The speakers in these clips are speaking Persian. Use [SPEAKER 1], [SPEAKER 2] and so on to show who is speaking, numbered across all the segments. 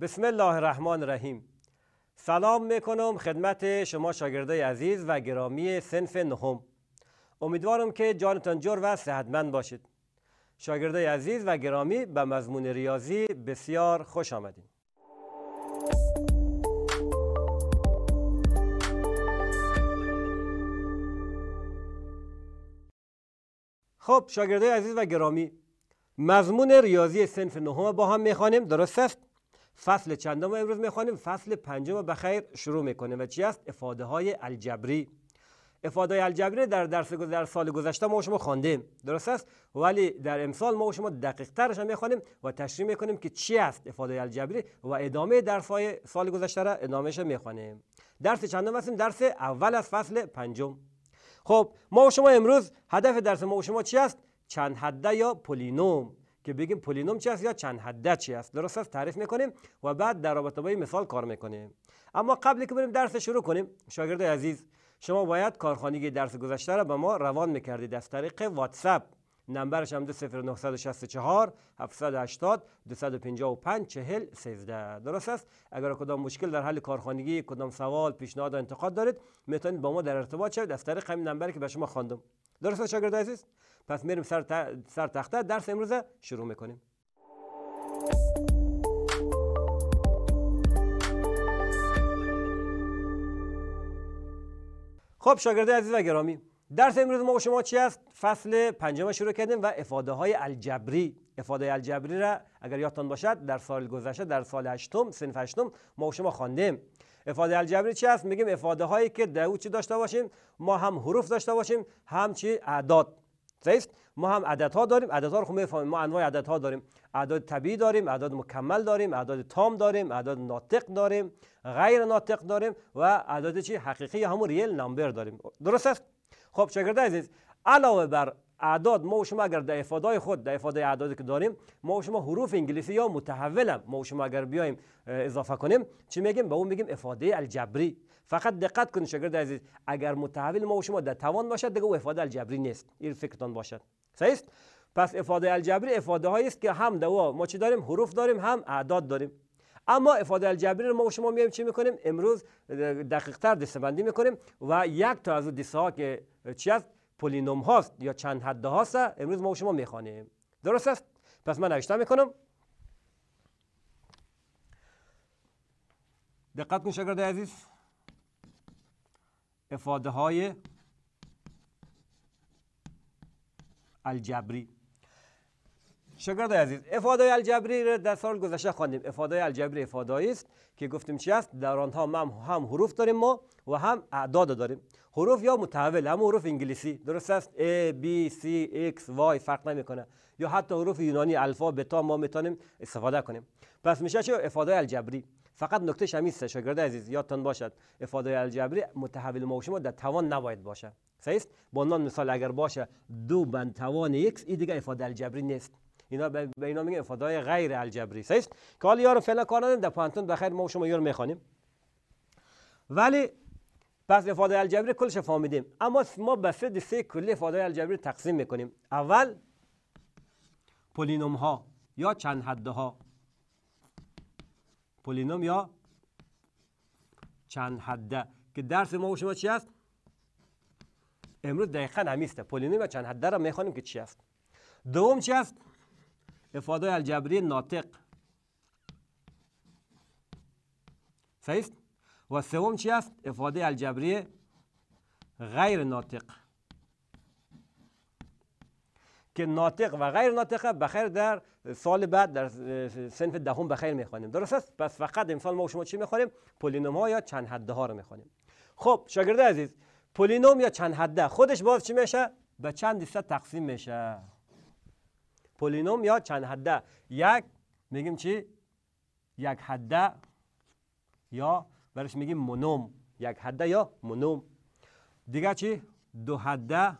[SPEAKER 1] بسم الله الرحمن الرحیم سلام میکنم خدمت شما شاگرده عزیز و گرامی سنف نهم امیدوارم که جانتان جور و صحتمند باشید شاگرده عزیز و گرامی به مضمون ریاضی بسیار خوش آمدید خب شاگردای عزیز و گرامی مضمون ریاضی سنف نهم با هم میخوانیم درست است فصل چندم امروز میخوانیم فصل پنجم به خیر شروع میکنیم و چی است افاده های الجبری افاده های الجبری در درس در سال گذشته ما شما خواندیم درست است ولی در امسال ما شما دقیق ترش هم میخوانیم و تشریح میکنیم که چی است افاده های الجبری و ادامه درس های سال گذشته را ادامهش میخوانیم درس چندم هستیم درس اول از فصل پنجم خب ما و شما امروز هدف درس ما و شما چی است چند حده یا پولینوم که بگیم پولینوم چی است یا چند حده چی است درست است تعریف میکنیم و بعد در رابطه با مثال کار میکنیم اما قبلی که بریم درس شروع کنیم شاگرد عزیز شما باید کارخانگی درس گذشته را به ما روان میکردید از طریق واتساپ نمبرش هم 0964 و 255 40 13 درست است اگر کدام مشکل در حل کارخانگی کدام سوال پیشنهاد و انتقاد دارید میتونید با ما در ارتباط شوید از طریق همین نمبری که به شما خواندم درست است شاگرد عزیز پس میریم سر, سر تخته درس امروز شروع میکنیم خب شاگرده عزیز و گرامی درس امروز ما با شما چی است فصل پنجم شروع کردیم و افاده های الجبری افاده الجبری را اگر یادتان باشد در سال گذشته در سال هشتم سنف هشتم ما با شما خواندیم افاده الجبری چی است میگیم افاده هایی که در چی داشته باشیم ما هم حروف داشته باشیم هم چی اعداد ما هم عدد ها داریم عدد ها رو خوب ما انواع عدد ها داریم اعداد طبیعی داریم اعداد مکمل داریم اعداد تام داریم اعداد ناطق داریم غیر ناطق داریم و اعداد چی حقیقی همون ریل نمبر داریم درست است خب شاگرد عزیز علاوه بر اعداد ما و شما اگر در افاده خود در افاده اعدادی که داریم ما و شما حروف انگلیسی یا متحول ما و شما اگر بیایم اضافه کنیم چی میگیم به اون میگیم افاده الجبری فقط دقت کنید شاگرد عزیز اگر متحول ما و شما در توان باشد دیگه او افاده الجبری نیست این فکرتان باشد صحیح پس افاده الجبری افاده هایی است که هم دو ما چی داریم حروف داریم هم اعداد داریم اما افاده الجبری رو ما و شما میایم چی میکنیم امروز دقیق تر دسته بندی میکنیم و یک تا از دسته ها که چی است پولینوم هاست یا چند حده هاست امروز ما و شما میخوانیم درست است پس من نوشته میکنم دقت کن شاگردای عزیز افاده های الجبری شگرد عزیز افادای الجبری را در سال گذشته خواندیم افادای الجبری است که گفتیم چی است در آنها ما هم حروف داریم ما و هم اعداد داریم حروف یا متحول هم حروف انگلیسی درست است A B C X Y فرق نمیکنه یا حتی حروف یونانی الفا بتا ما میتونیم استفاده کنیم پس میشه چه افادای الجبری فقط نکته شمی است عزیز یادتان باشد افادای الجبری متحول ما شما در توان نباید باشه صحیح است با مثال اگر باشه دو بند توان x این دیگه افاده الجبری نیست اینا به اینا میگن افادای غیر الجبری است که ها یارو فعلا کار نداریم در پانتون بخیر ما شما یارو میخوانیم ولی پس افاده الجبری کلش فهمیدیم اما ما به سه کلی افاده الجبری تقسیم میکنیم اول پولینوم ها یا چند حده ها پولینوم یا چند حده که درس ما و شما چی است امروز دقیقا همیسته پولینوم یا چند حده را میخوانیم که چی است دوم چی است افاده الجبری ناطق صحیح و سوم چی است افاده الجبری غیر ناطق که ناطق و غیر ناطقه بخیر در سال بعد در سنف دهم بخیر میخوانیم درست است پس فقط امسال ما و شما چی میخوانیم پولینوم ها یا چند حده ها رو میخوانیم خب شاگرد عزیز پولینوم یا چند حده خودش باز چی میشه به چند دسته تقسیم میشه پولینوم یا چند حده یک میگیم چی یک حده یا برش میگیم منوم یک حده یا منوم دیگه چی دو حده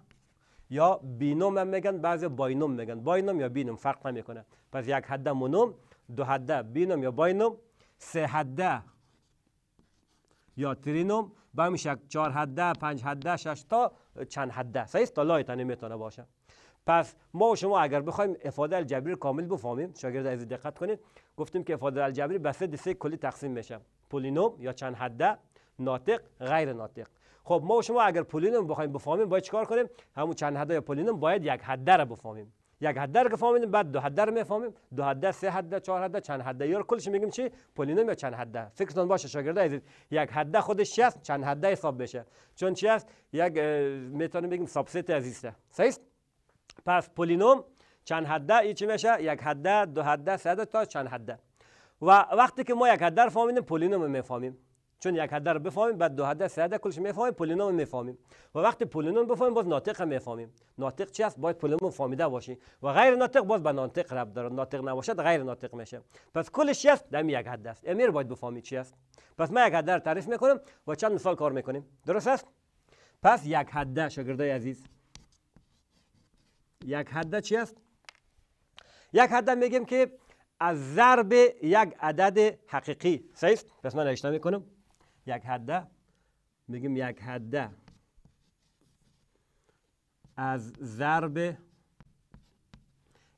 [SPEAKER 1] یا بینوم هم میگن بعضی باینوم میگن باینوم یا بینوم فرق نمیکنه پس یک حده منوم دو حده بینوم یا باینوم سه حده یا ترینوم به یک چهار حده پنج حده شش تا چند حده سه تا لایتانی میتونه باشه پس ما و شما اگر بخوایم افاده الجبری رو کامل بفهمیم شاگرد عزیز دقت کنید گفتیم که افاده الجبری به سه دسته کلی تقسیم میشه پولینوم یا چند حده ناطق غیر ناطق خب ما و شما اگر پولینوم بخوایم بفهمیم باید چیکار کنیم همون چند حده یا پولینوم باید یک حده رو بفهمیم یک حد رو که بعد دو حد رو میفهمیم دو حده سه حده چهار حده چند حد یا کلش میگیم چی پولینوم یا چند حده فکرتون باشه شاگرد عزیز یک حده خودش چی است چند حد حساب میشه چون چی است یک میتونیم بگیم سابست عزیزه صحیح پس پولینوم چند حده ای چی میشه یک حده دو حده سه حده تا چند حده و وقتی که ما یک حده رو فهمیدیم پولینوم میفهمیم چون یک حده رو بفهمیم بعد دو حده سه حده کلش میفهمیم پولینوم میفهمیم و وقتی پولینوم بفهمیم باز ناطق هم میفهمیم ناطق چی است باید پولینوم فهمیده باشی و غیر ناطق باز به ناطق رب داره ناطق نباشد غیر ناطق میشه پس کلش چی است دمی یک حده است امیر باید بفهمی چی است پس ما یک حده رو تعریف میکنیم و چند مثال کار میکنیم درست است پس یک حده شاگردای عزیز یک حده چی است یک حده میگیم که از ضرب یک عدد حقیقی صحیح پس من می میکنم یک حده میگیم یک حده از ضرب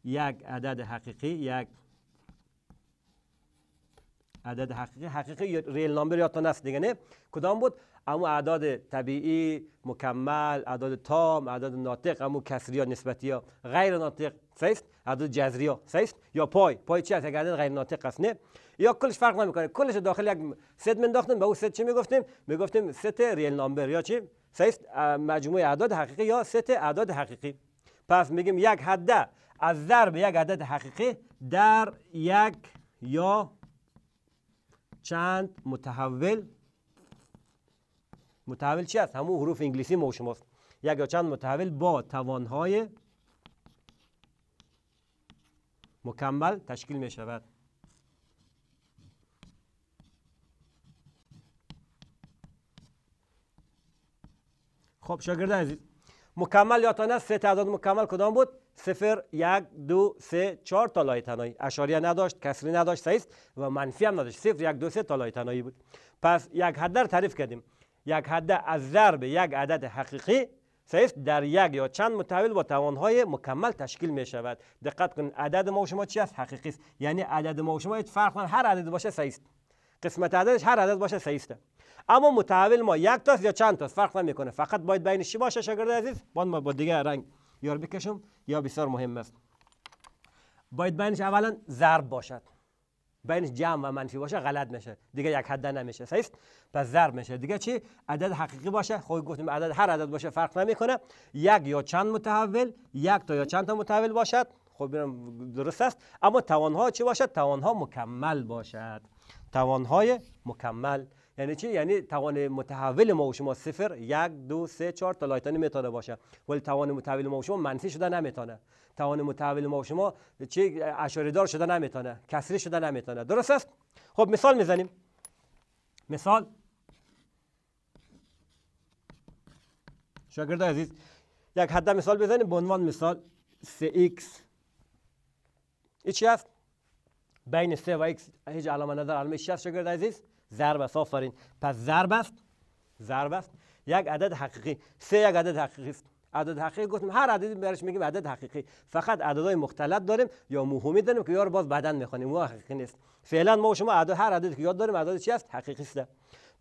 [SPEAKER 1] یک عدد حقیقی یک عدد حقیقی حقیقی ریل نامبر یادتان است دیگه نه کدام بود اما اعداد طبیعی مکمل اعداد تام اعداد ناطق اما کسری ها نسبتی ها غیر ناطق سیست اعداد جذری ها سیست یا پای پای چی هست اگر عدد غیر ناطق است نه یا کلش فرق نمیکنه کلش داخل یک ست منداختیم به اون ست چی میگفتیم میگفتیم ست ریل نامبر یا چی سیست مجموعه اعداد حقیقی یا ست اعداد حقیقی پس میگیم یک حده از ضرب یک عدد حقیقی در یک یا چند متحول متحول چی است همون حروف انگلیسی ما شماست یک یا چند متحول با توانهای مکمل تشکیل می شود خب شاگرد عزیز مکمل یادتان است سه تعداد مکمل کدام بود صفر یک دو سه چهار تا تنایی اشاریه نداشت کسری نداشت سعیست و منفی هم نداشت صفر یک دو سه تا تنایی بود پس یک حد تعریف کردیم یک حده از ضرب یک عدد حقیقی صفر در یک یا چند متحول با توانهای مکمل تشکیل می شود دقت کنید عدد ما و شما چی است حقیقی است یعنی عدد ما و شما هیچ فرق هر عدد باشه صحیح است قسمت عددش هر عدد باشه صحیح است اما متحول ما یک تاست یا چند تاست فرق کنه. فقط باید بین چی باشه شاگرد عزیز باید ما با دیگه رنگ یار بکشم یا بسیار مهم است باید بینش اولا ضرب باشد بینش جمع و منفی باشه غلط میشه دیگه یک حد نمیشه صحیح پس ضرب میشه دیگه چی عدد حقیقی باشه خب گفتیم عدد هر عدد باشه فرق نمیکنه یک یا چند متحول یک تا یا چند تا متحول باشد خب درست است اما توانها چی باشد توانها مکمل باشد توانهای مکمل یعنی چی یعنی توان متحول ما و شما صفر یک دو سه چهار تا لایتانی میتونه باشه ولی توان متحول ما و شما منفی شده نمیتونه توان متحول ما و شما چی اشاره دار شده نمیتونه کسری شده نمیتونه درست است خب مثال میزنیم مثال شاگرد عزیز یک حد مثال بزنیم به عنوان مثال 3x ای چی بین 3 و x هیچ علامه نداره علامه 6 شاگرد عزیز ضرب است آفرین پس ضرب است ضرب است یک عدد حقیقی سه یک عدد حقیقی است عدد حقیقی گفتیم هر عددی برش میگیم عدد حقیقی فقط عددهای مختلط داریم یا موهومی داریم که یار باز بدن میخوانیم اون حقیقی نیست فعلا ما و شما عدد هر عددی که یاد داریم عدد چی است حقیقی است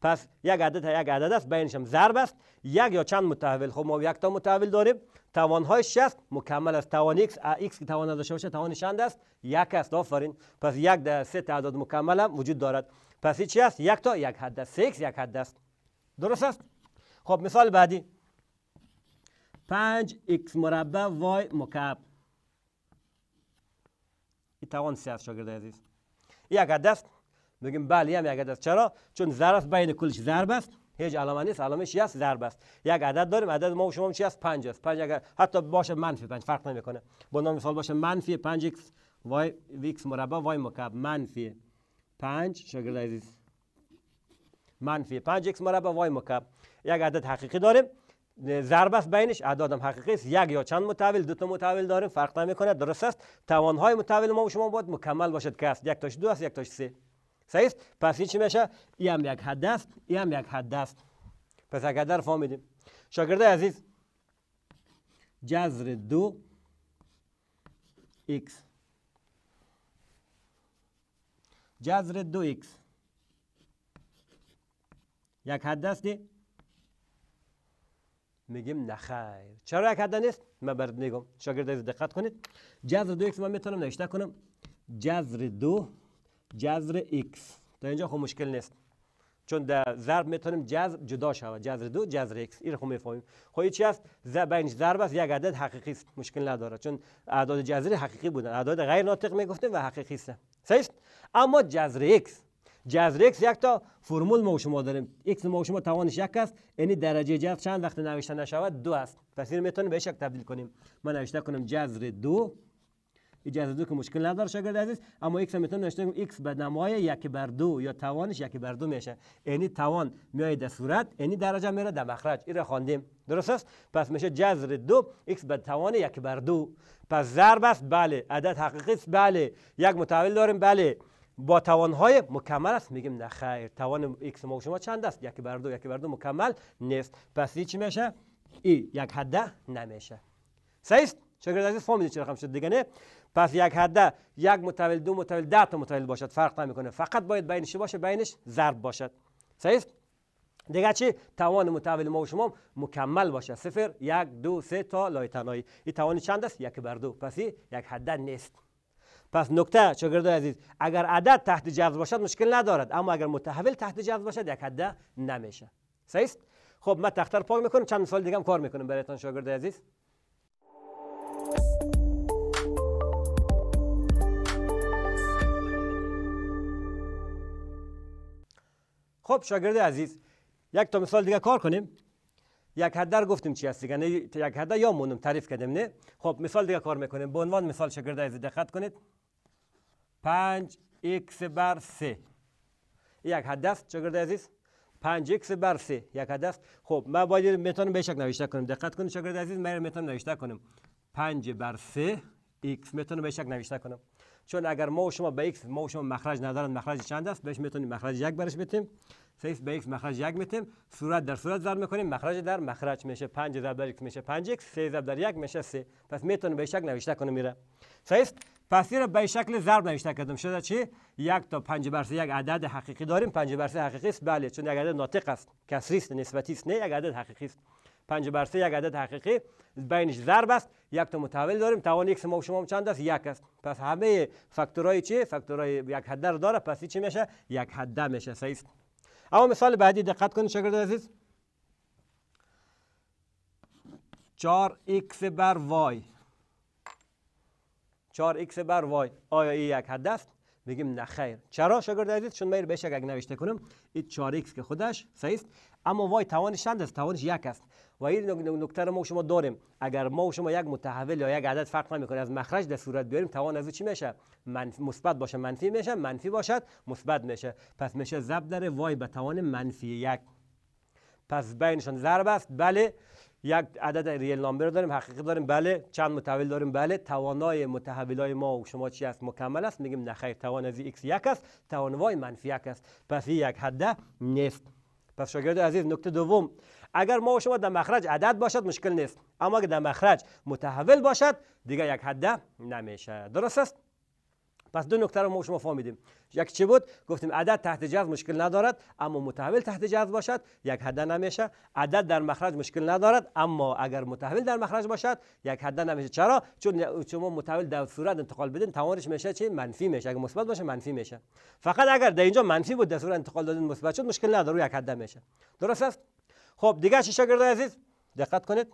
[SPEAKER 1] پس یک عدد یک عدد است بینش هم ضرب است یک یا چند متحول خب ما یک تا متحول داریم توان های 60 مکمل است توان x x که توان نداشته باشه توان چند است یک است آفرین پس یک در سه تعداد مکمل هم وجود دارد پس چی است یک تا یک حد است سیکس یک حد است درست است خب مثال بعدی 5 x مربع y مکعب این توان سی است شاگرد عزیز یک حد است بگیم بله هم یک عدد است چرا چون ظرف بین کلش ضرب است هیچ علامه نیست علامه چی است ضرب است یک عدد داریم عدد ما و شما چی است 5 است 5 اگر حتی باشه منفی 5 فرق نمیکنه با نام مثال باشه منفی 5 x y x مربع y مکعب منفی پنج شاگرد عزیز منفی پنج اکس مربع وای مکب یک عدد حقیقی داریم ضرب است بینش هم حقیقی است یک یا چند متحول دو تا متحول داریم فرق نمی کنه درست است توانهای متحول ما و شما باید مکمل باشد که است یک تاش دو است یک تاش سه صحیح است پس این چی میشه این هم یک حد است این هم یک حد است پس اگر در فهمیدیم شاگرد عزیز جذر دو x جذر دو اکس یک حد میگم میگیم نخیر چرا یک حده نیست؟ من برد میگم شاگرد از دقت کنید جذر دو اکس من میتونم نوشته کنم جذر دو جذر اکس تا اینجا خب مشکل نیست چون در ضرب میتونیم جذر جدا شود جذر دو جذر ایکس این رو خب میفهمیم خب چی است بین ضرب است یک عدد حقیقی است مشکل نداره چون اعداد جذری حقیقی بودن اعداد غیر ناطق میگفتیم و حقیقی است سیست. اما جذر x جذر x یک تا فرمول ما شما داریم x ما شما توانش یک است یعنی درجه جذر چند وقت نوشته نشود دو است پس اینو میتونیم بهش یک تبدیل کنیم من نوشته کنم جذر دو اجازه دو که مشکل نداره شاگرد عزیز اما x هم میتونه نشته ایکس x به نمای یک بر دو یا توانش یک بر دو میشه یعنی توان میای در صورت یعنی درجه میره در مخرج این را خواندیم درست است پس میشه جذر دو x به توان یک بر دو پس ضرب است بله عدد حقیقی است بله یک متحول داریم بله با توان های مکمل است میگیم نه خیر توان x ما شما چند است یک بر دو یک بر دو مکمل نیست پس این چی میشه ای یک حده نمیشه صحیح شاگرد عزیز فهمیدید چه رقم شد دیگه نه پس یک حده یک متول دو متول ده تا متول باشد فرق نمیکنه فقط باید بینش باشه بینش ضرب باشد صحیح دیگه چی توان متول ما و شما مکمل باشه صفر یک دو سه تا لای این توان چند است یک بر دو پس یک حده نیست پس نکته شاگرده عزیز اگر عدد تحت جذب باشد مشکل ندارد اما اگر متحول تحت جذب باشد یک حده نمیشه صحیح خب من تختر پاک میکنم چند سال دیگه هم کار میکنم برایتان شاگرد عزیز خب شاگرد عزیز یک تا مثال دیگه کار کنیم یک حد در گفتیم چی هست دیگه نه یک حد یا مونم تعریف کردیم نه خب مثال دیگه کار میکنیم به عنوان مثال شاگرد عزیز دقت کنید 5 x بر 3 یک حد است شاگرد عزیز 5 x بر 3 یک حد است خب ما باید میتونم به شکل نوشته کنم دقت کنید شاگرد عزیز ما میتونم نوشته کنم 5 بر 3 x میتونم به شکل نوشته کنم چون اگر ما و شما به ایکس ما و شما مخرج ندارن مخرج چند است بهش میتونیم مخرج یک برش بتیم فیس به ایکس مخرج یک میتیم صورت در صورت ضرب میکنیم مخرج در مخرج میشه 5 ضرب در 1 میشه 5 ایکس 3 ضرب در یک میشه 3 پس میتونیم به شکل نوشته کنه میره صحیح پس را به شکل ضرب نوشته کردم شده چی یک تا 5 بر یک عدد حقیقی داریم 5 بر حقیقی است بله چون یک عدد ناطق است کسری است نسبتی است نه یک عدد حقیقی است پنج بر 3 یک عدد حقیقی بینش ضرب است یک تا متحول داریم توان ایکس ما و شما چند است یک است پس همه فاکتورهای چی فاکتورهای یک حد رو داره پس چی میشه یک حد میشه صحیح است اما مثال بعدی دقت کنید شاگرد عزیز 4 x بر y 4 x بر y آیا این یک حد است میگیم نه خیر چرا شاگرد عزیز چون میر بهش اگه نوشته کنم این 4 x که خودش صحیح است اما y توانش چند است توانش یک است و این نکته رو ما شما داریم اگر ما و شما یک متحول یا یک عدد فرق نمیکنه از مخرج در صورت بیاریم توان از چی میشه مثبت باشه منفی میشه منفی باشد مثبت میشه پس میشه ضرب در وای به توان منفی یک پس بینشان ضرب است بله یک عدد ریل نامبر داریم حقیقی داریم بله چند متحول داریم بله توانای متحولای ما و شما چی است مکمل است میگیم نخیر توان از x یک است توان وای منفی یک است پس یک حده نیست پس شاگرد عزیز نکته دوم اگر ما و شما در مخرج عدد باشد مشکل نیست اما اگر در مخرج متحول باشد دیگه یک حده نمیشه درست است پس دو نکته رو ما شما فهمیدیم یک چی بود گفتیم عدد تحت جذب مشکل ندارد اما متحول تحت جذب باشد یک حده نمیشه عدد در مخرج مشکل ندارد اما اگر متحول در مخرج باشد یک حده نمیشه چرا چون شما متحول در صورت انتقال بدین توانش میشه چی منفی میشه اگر مثبت باشه منفی میشه فقط اگر در اینجا منفی بود در صورت انتقال دادن مثبت شد مشکل نداره یک حده میشه درست است خب دیگه چی شاگرد عزیز دقت کنید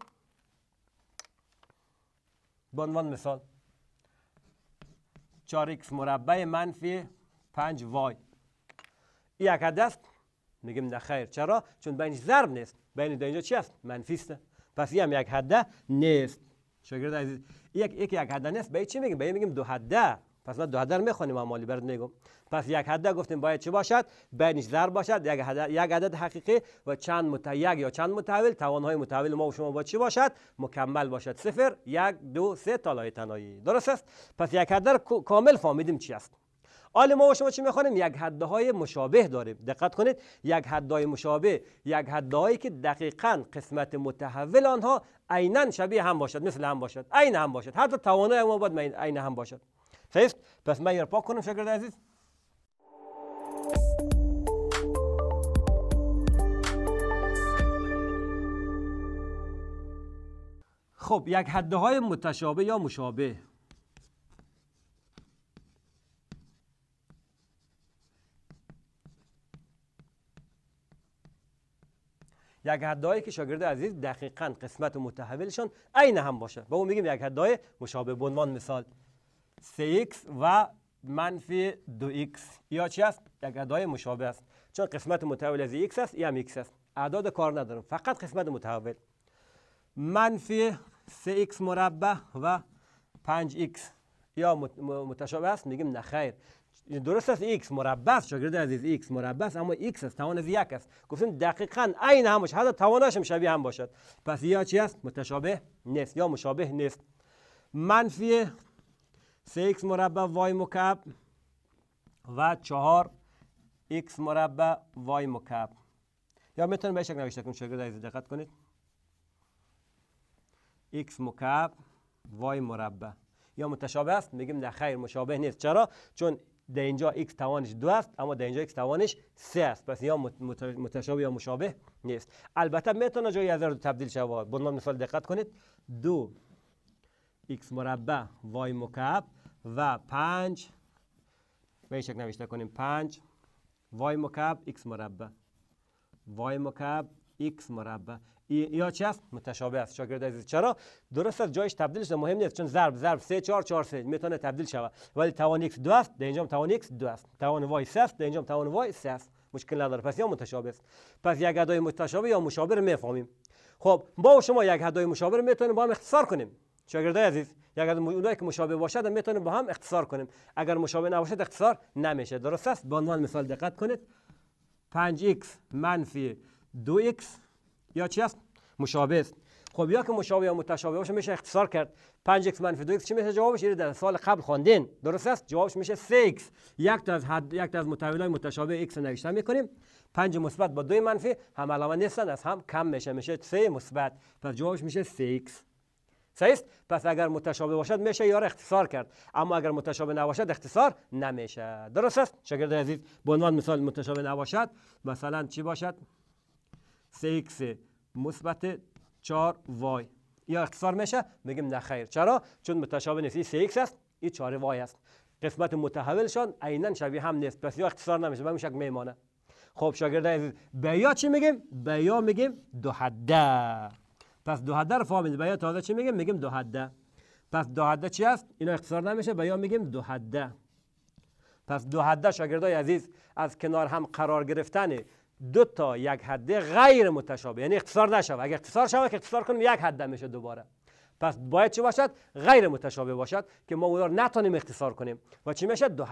[SPEAKER 1] به عنوان مثال 4x مربع منفی 5 وای این یک عدد است میگیم نه خیر چرا چون بینش ضرب نیست بین اینجا چی است منفی است پس این هم یک حده نیست شاگرد عزیز یک یک یک حده نیست به چی میگیم به میگیم دو حده پس ما دو هدر میخوانیم اعمالی برات میگم پس یک حد گفتیم باید چی باشد بینش ضرب باشد یک حد یک عدد حقیقی و چند متیگ یا چند متحول توانهای متحول ما و شما با چی باشد مکمل باشد صفر یک دو سه تا تنایی درست است پس یک هدر کامل فهمیدیم چی است حال ما و شما چی میخوانیم یک حده های مشابه داریم دقت کنید یک حده های مشابه یک حده هایی که دقیقا قسمت متحول آنها عینا شبیه هم باشد مثل هم باشد عین هم باشد حتی توانای ما باید عین هم باشد Fest. پس من یه پاک کنم شاگرد عزیز خب یک حده های متشابه یا مشابه یک حدایی که شاگرد عزیز دقیقا قسمت متحولشان عین هم باشه با اون میگیم یک حدای مشابه به عنوان مثال 3x و منفی 2x یا چی است؟ یک عدای مشابه است چون قسمت متحول از x است هم x است اعداد کار ندارم فقط قسمت متحول منفی 3x مربع و 5x یا متشابه است میگیم نخیر درست است x مربع است شاگرد عزیز x مربع است اما x است توان از یک است گفتیم دقیقا این همش حتی توانش هم شبیه هم باشد پس یا چی است متشابه نیست یا مشابه نیست منفی سه x مربع y مکعب و چهار x مربع y مکعب یا میتونم به شکل نوشته کنیم شاگرد دقت کنید x مکعب y مربع یا متشابه است میگیم نه خیر مشابه نیست چرا چون در اینجا x توانش دو است اما در اینجا x توانش سه است پس یا متشابه یا مشابه نیست البته میتونه جای از رو تبدیل شود بنام مثال دقت کنید دو x مربع y مکعب و 5 به شکل نوشته کنیم 5 y مکعب x مربع y مکعب x مربع یا چی است متشابه است شاگرد عزیز چرا درست است جایش تبدیل شده مهم نیست چون ضرب ضرب 3 4 4 3 میتونه تبدیل شود ولی توان x 2 است در اینجا توان x 2 است توان y 3 است در اینجا توان y 3 است مشکل نداره پس یا متشابه است پس یک ادای متشابه یا مشابه میفهمیم خب با شما یک ادای مشابه میتونیم با هم اختصار کنیم شاگردای عزیز اگر اونایی که مشابه باشد میتونیم با هم اختصار کنیم اگر مشابه نباشد اختصار نمیشه درست است به عنوان مثال دقت کنید 5x منفی 2x یا چی است مشابه است خب یا که مشابه یا متشابه باشه میشه اختصار کرد 5x منفی 2x چی میشه جوابش در سال قبل خواندین درست است جوابش میشه 3x یک تا از حد یک تا از متحولای متشابه x نوشته میکنیم 5 مثبت با 2 منفی هم علامه نیستن از هم کم میشه میشه 3 مثبت پس جوابش میشه 3x صحیح پس اگر متشابه باشد میشه یا اختصار کرد اما اگر متشابه نباشد اختصار نمیشه درست است شاگرد عزیز به عنوان مثال متشابه نباشد مثلا چی باشد 3x مثبت 4y یا اختصار میشه میگیم نه خیر چرا چون متشابه نیست این 3x است این 4 وای است قسمت متحولشان عینا شبیه هم نیست پس یا اختصار نمیشه به شک میمانه خب شاگرد عزیز بیا چی میگیم بیا میگیم دو پس دو حد رو فامیل بیا تازه چی میگیم میگیم دو حده پس دو حده چی است اینا اختصار نمیشه بیا میگیم دو حده پس دو حده شاگردای عزیز از کنار هم قرار گرفتن دو تا یک حده غیر متشابه یعنی اختصار نشه اگه اختصار شوه که اختصار کنیم یک حده میشه دوباره پس باید چی باشد غیر متشابه باشد که ما اونا نتونیم اختصار کنیم و چی میشه دو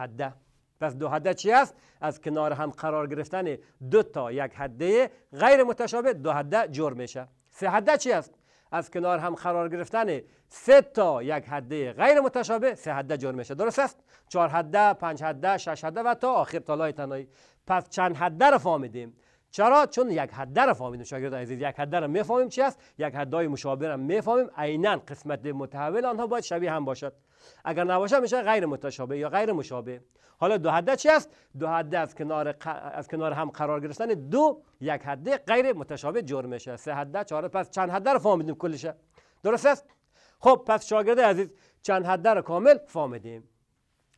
[SPEAKER 1] پس دو حده چی است از کنار هم قرار گرفتن دو تا یک حده غیر متشابه دو حده جور میشه سه حده چی است از کنار هم قرار گرفتن سه تا یک حده غیر متشابه سه حده جرم میشه درست است چهار حده پنج حده شش حده و تا آخر تالای تنهایی پس چند حده رو فهمیدیم چرا چون یک حده رو فهمیدیم شاگرد عزیز یک حده رو میفهمیم چی است یک حدای مشابه رو میفهمیم عینا قسمت متحول آنها باید شبیه هم باشد اگر نباشه میشه غیر متشابه یا غیر مشابه حالا دو حده چی است دو حده از کنار از کنار هم قرار گرفتن دو یک حده غیر متشابه میشه سه حده چهار پس چند حده رو فهمیدیم کلشه درست است خب پس شاگرد عزیز چند حده رو کامل فهمیدیم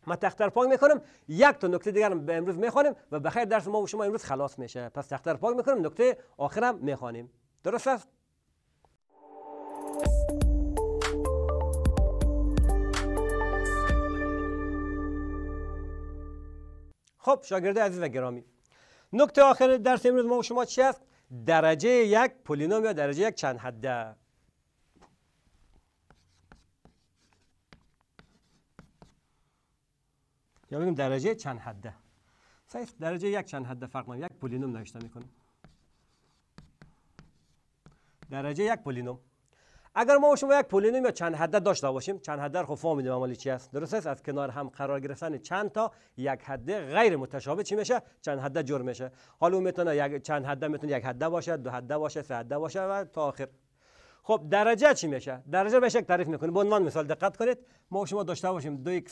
[SPEAKER 1] ما تختر پاک میکنم یک تا نکته دیگر به امروز میخوانیم و بخیر درس ما و شما امروز خلاص میشه پس تختر پاک میکنم نکته آخرم میخوانیم درست است خب شاگرده عزیز و گرامی نکته آخر درس امروز ما و شما چی است درجه یک پولینوم یا درجه یک چند حده یا بگیم درجه چند حده صحیح درجه یک چند حده فرق من یک پولینوم نوشته میکنم درجه یک پولینوم اگر ما شما یک پولینوم یا چند حده داشته باشیم چند حده خب فهمیدیم عملی چی است درست است از کنار هم قرار گرفتن چند تا یک حده غیر متشابه چی میشه چند حده جور میشه حالا میتونه یک چند حده میتونه یک حده باشه دو حده باشه سه حده باشه و تا آخر خب درجه چی میشه درجه بهش یک تعریف میکنیم به عنوان مثال دقت کنید ما شما داشته باشیم 2 x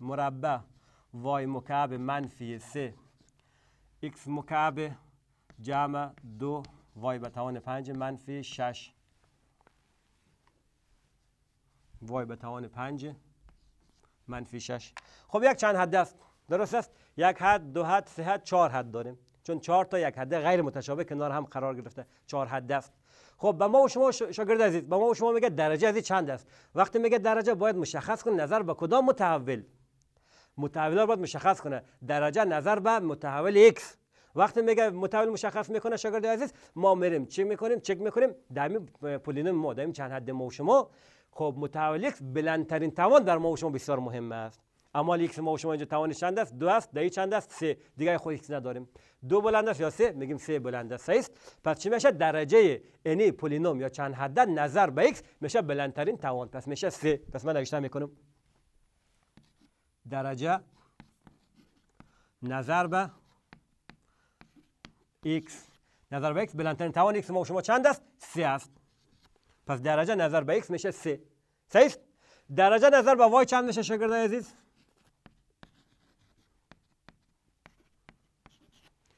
[SPEAKER 1] مربع y مکعب منفی 3 x مکعب جمع 2 y به توان 5 منفی 6 وای به توان پنج منفی شش خب یک چند حد است درست است یک حد دو حد سه حد چهار حد داریم چون چهار تا یک حد غیر متشابه کنار هم قرار گرفته چهار حد است خب به ما و شما شاگرد عزیز به ما و شما میگه درجه از چند است وقتی میگه درجه باید مشخص کن نظر به کدام متحول متحول باید مشخص کنه درجه نظر به متحول x وقتی میگه متحول مشخص میکنه شاگرد عزیز ما میریم چی میکنیم چک میکنیم دمی پولینوم ما چند حد ما شما خب متحول یک بلندترین توان در ما و شما بسیار مهم است اما یک ما و شما اینجا توان چند است دو است دهی چند است سه دیگه خود هیچ نداریم دو بلند است یا سه میگیم سه بلند است است پس چی میشه درجه اینی پولینوم یا چند حد نظر به x میشه بلندترین توان پس میشه سه پس من نوشتم میکنم درجه نظر به x نظر به x بلندترین توان x ما و شما چند است سه است پس درجه نظر به x میشه 3 صحیح درجه نظر به y چند میشه شاگرد عزیز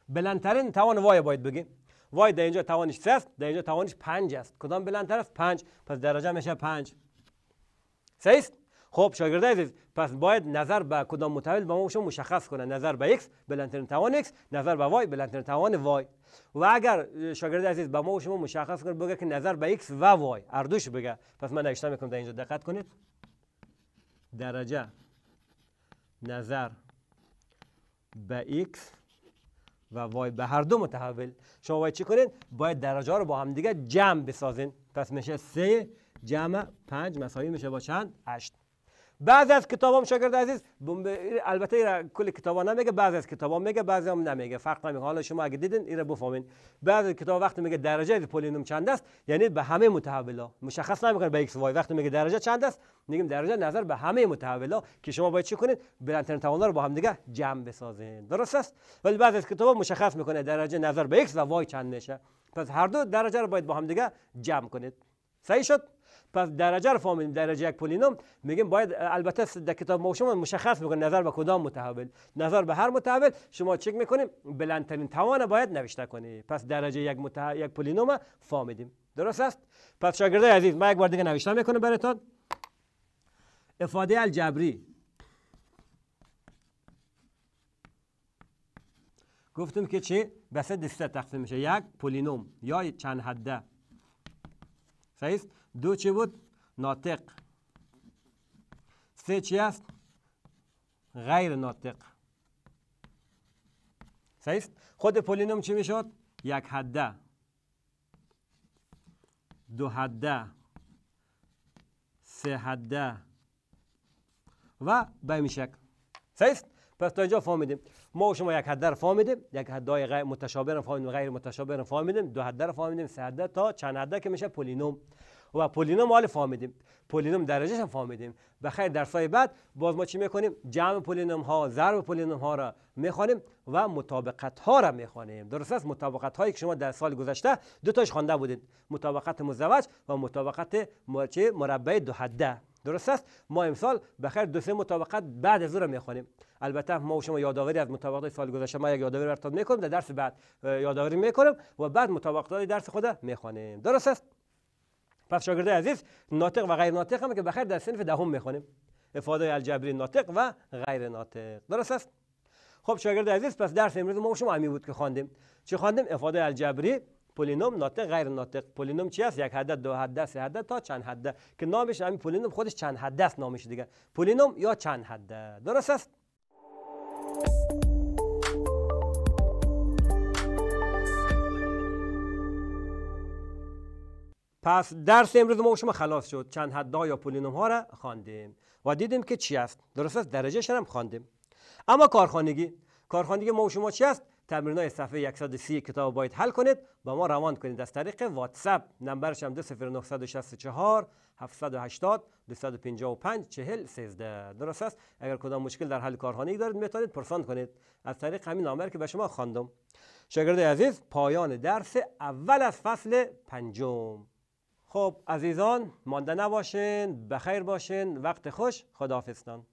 [SPEAKER 1] بلندترین توان وای باید بگیم وای در اینجا توانش 3 است در اینجا توانش 5 است کدام بلندتر است 5 پس درجه میشه 5 صحیح خب شاگرد عزیز پس باید نظر به کدام متحول به ما شما مشخص کنه نظر به x بلندترین توان x نظر به y بلندترین توان y و اگر شاگرد عزیز به ما شما مشخص کنه بگه که نظر به x و y اردوش بگه پس من نوشته میکنم در اینجا دقت کنید درجه نظر به x و وای به هر دو متحول شما باید چی کنید؟ باید درجه ها رو با هم دیگه جمع بسازین پس میشه 3 جمع 5 مساوی میشه با چند 8 بعضی از کتابام شاگرد عزیز البته کلی کل کتابا نمیگه بعضی از ها میگه بعضی هم نمیگه فرق نمیکنه حالا شما اگه دیدین ایرا بفهمین بعضی کتاب وقتی میگه درجه پولینوم چند است یعنی به همه ها مشخص نمیکنه به ایکس وای وقتی میگه درجه چند است میگیم درجه نظر به همه ها که شما باید چی کنید بلندترین توان رو با هم دیگه جمع بسازین درست است ولی بعضی از کتابا مشخص میکنه درجه نظر به ایکس و وای چند میشه پس هر دو درجه رو باید با هم دیگه جمع کنید صحیح شد پس درجه رو فهمیدیم درجه یک پولینوم میگیم باید البته در کتاب ما شما مشخص میکنه نظر به کدام متحول نظر به هر متحول شما چک میکنیم بلندترین توان باید نوشته کنی پس درجه یک متح... یک پولینوم فهمیدیم درست است پس شاگردای عزیز ما یک بار دیگه نوشته میکنم براتون افاده الجبری گفتم که چی؟ بسه دسته تقسیم میشه یک پولینوم یا چند حده صحیح دو چه بود؟ ناطق سه چی است؟ غیر ناطق صحیح خود پولینوم چی شود؟ یک حده دو حده سه حده و به این شکل صحیح پس تا اینجا فهمیدیم ما و شما یک حده رو فهمیدیم یک حده های متشابه رو فهمیدیم غیر متشابه رو فهمیدیم دو حده رو فهمیدیم سه حده تا چند حده که میشه پولینوم و پولینوم مال فامیدیم پولینوم درجهش هم میدیم و خیر درسای بعد باز ما چی میکنیم جمع پولینوم ها ضرب پولینوم ها را میخوانیم و مطابقت ها را میخوانیم درست است مطابقت هایی که شما در سال گذشته دو تاش خوانده بودید مطابقت مزوج و مطابقت مربع دو حده درست است ما امسال بخیر دو سه مطابقت بعد از رو میخوانیم البته ما و شما یادآوری از مطابقات سال گذشته ما یک یادآوری براتون میکنم در درس بعد یادآوری میکنیم و بعد مطابقات درس خود میخوانیم درست است پس شاگرد عزیز ناطق و غیر ناطق هم که بخیر در صنف دهم میخونیم. افاده الجبری ناطق و غیر ناطق درست است خب شاگرد عزیز پس درس امروز ما شما همین بود که خواندیم چه خواندیم افاده الجبری پولینوم ناطق غیر ناطق پولینوم چی است یک حده دو حده سه حده تا چند حده که نامش همین پولینوم خودش چند حده است نامش دیگه پولینوم یا چند حده درست است پس درس امروز ما شما خلاص شد چند حدها یا پولینوم ها را خواندیم و دیدیم که چی است درست است درجه هم خواندیم اما کارخانگی کارخانگی ما شما چی است تمرین های صفحه 130 کتاب باید حل کنید با ما روان کنید از طریق واتساپ نمبرش هم 20964 780 255 40 13 درست است اگر کدام مشکل در حل کارخانگی دارید میتونید پرسان کنید از طریق همین نامه که به شما خواندم شاگرد عزیز پایان درس اول از فصل پنجم خب عزیزان مانده نباشین بخیر باشین وقت خوش خداحافظتان